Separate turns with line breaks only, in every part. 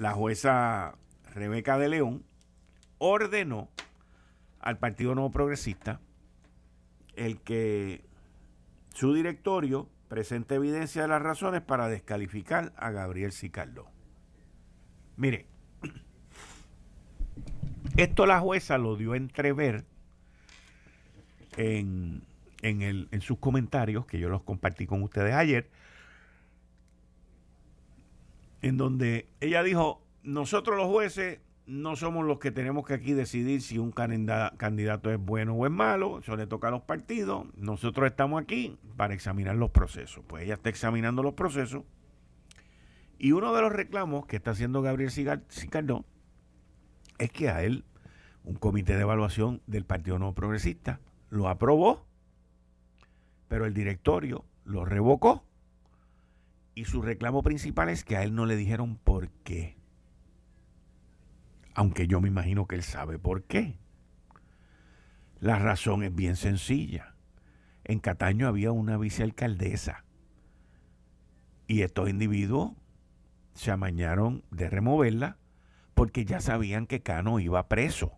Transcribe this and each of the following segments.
la jueza Rebeca de León ordenó al Partido Nuevo Progresista el que su directorio presente evidencia de las razones para descalificar a Gabriel Sicardo. Mire, esto la jueza lo dio a entrever en, en sus comentarios, que yo los compartí con ustedes ayer, en donde ella dijo, nosotros los jueces no somos los que tenemos que aquí decidir si un candidato es bueno o es malo, eso le toca a los partidos, nosotros estamos aquí para examinar los procesos. Pues ella está examinando los procesos y uno de los reclamos que está haciendo Gabriel Sicarno es que a él un comité de evaluación del Partido No Progresista lo aprobó, pero el directorio lo revocó y su reclamo principal es que a él no le dijeron por qué. Aunque yo me imagino que él sabe por qué. La razón es bien sencilla. En Cataño había una vicealcaldesa. Y estos individuos se amañaron de removerla porque ya sabían que Cano iba preso.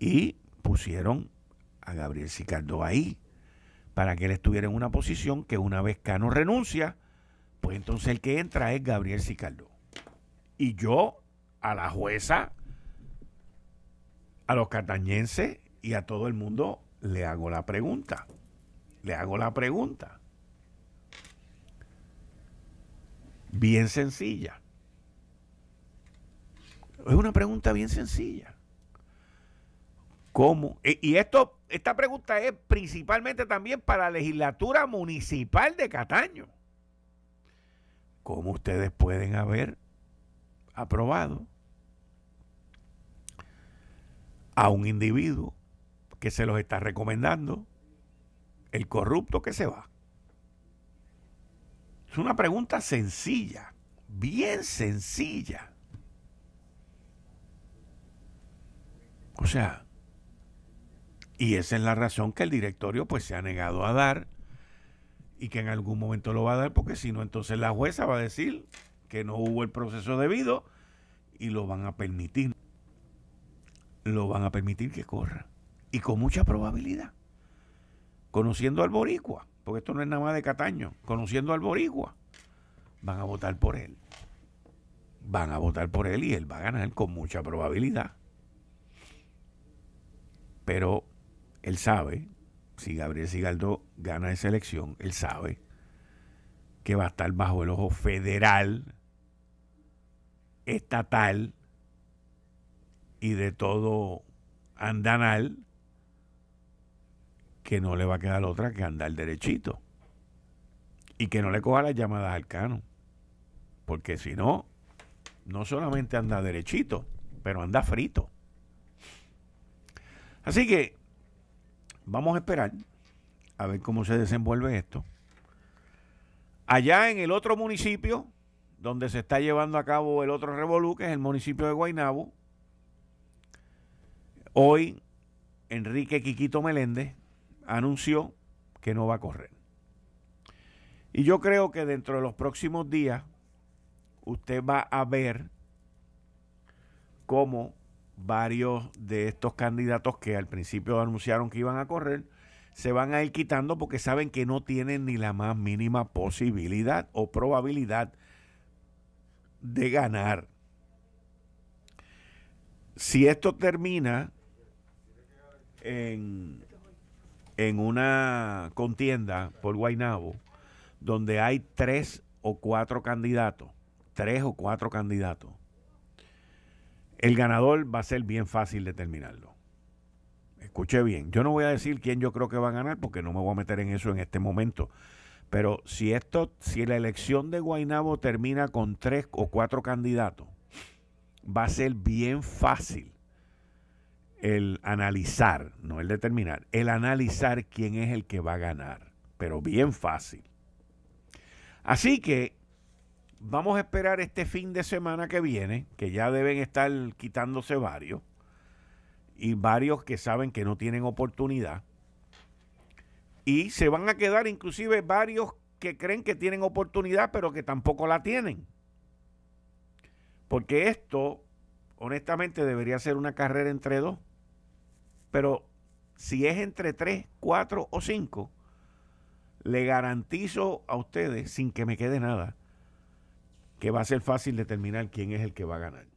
Y pusieron a Gabriel Sicardo ahí para que él estuviera en una posición que una vez Cano renuncia, pues entonces el que entra es Gabriel Sicardo. Y yo a la jueza, a los catañenses y a todo el mundo le hago la pregunta. Le hago la pregunta. Bien sencilla. Es una pregunta bien sencilla. ¿Cómo? E, y esto, esta pregunta es principalmente también para la legislatura municipal de Cataño. ¿Cómo ustedes pueden haber aprobado a un individuo que se los está recomendando, el corrupto que se va? Es una pregunta sencilla, bien sencilla. O sea, y esa es la razón que el directorio pues se ha negado a dar y que en algún momento lo va a dar porque si no entonces la jueza va a decir que no hubo el proceso debido y lo van a permitir. Lo van a permitir que corra. Y con mucha probabilidad. Conociendo al porque esto no es nada más de Cataño, conociendo al van a votar por él. Van a votar por él y él va a ganar con mucha probabilidad. Pero él sabe, si Gabriel Sigaldo gana esa elección, él sabe que va a estar bajo el ojo federal, estatal y de todo andanal que no le va a quedar otra que andar derechito. Y que no le coja las llamadas al cano. Porque si no, no solamente anda derechito, pero anda frito. Así que Vamos a esperar a ver cómo se desenvuelve esto. Allá en el otro municipio, donde se está llevando a cabo el otro revolú, que es el municipio de Guaynabo, hoy Enrique Quiquito Meléndez anunció que no va a correr. Y yo creo que dentro de los próximos días usted va a ver cómo varios de estos candidatos que al principio anunciaron que iban a correr, se van a ir quitando porque saben que no tienen ni la más mínima posibilidad o probabilidad de ganar. Si esto termina en, una contienda por Guainabo, donde hay tres o cuatro candidatos, tres o cuatro candidatos, el ganador va a ser bien fácil determinarlo. Escuche bien, yo no voy a decir quién yo creo que va a ganar porque no me voy a meter en eso en este momento. Pero si esto, si la elección de Guainabo termina con tres o cuatro candidatos, va a ser bien fácil el analizar, no el determinar, el analizar quién es el que va a ganar, pero bien fácil. Así que vamos a esperar este fin de semana que viene, que ya deben estar quitándose varios, y varios que saben que no tienen oportunidad, y se van a quedar inclusive varios que creen que tienen oportunidad, pero que tampoco la tienen. Porque esto, honestamente, debería ser una carrera entre dos, pero si es entre tres, cuatro o cinco, le garantizo a ustedes, sin que me quede nada, que va a ser fácil determinar quién es el que va a ganar.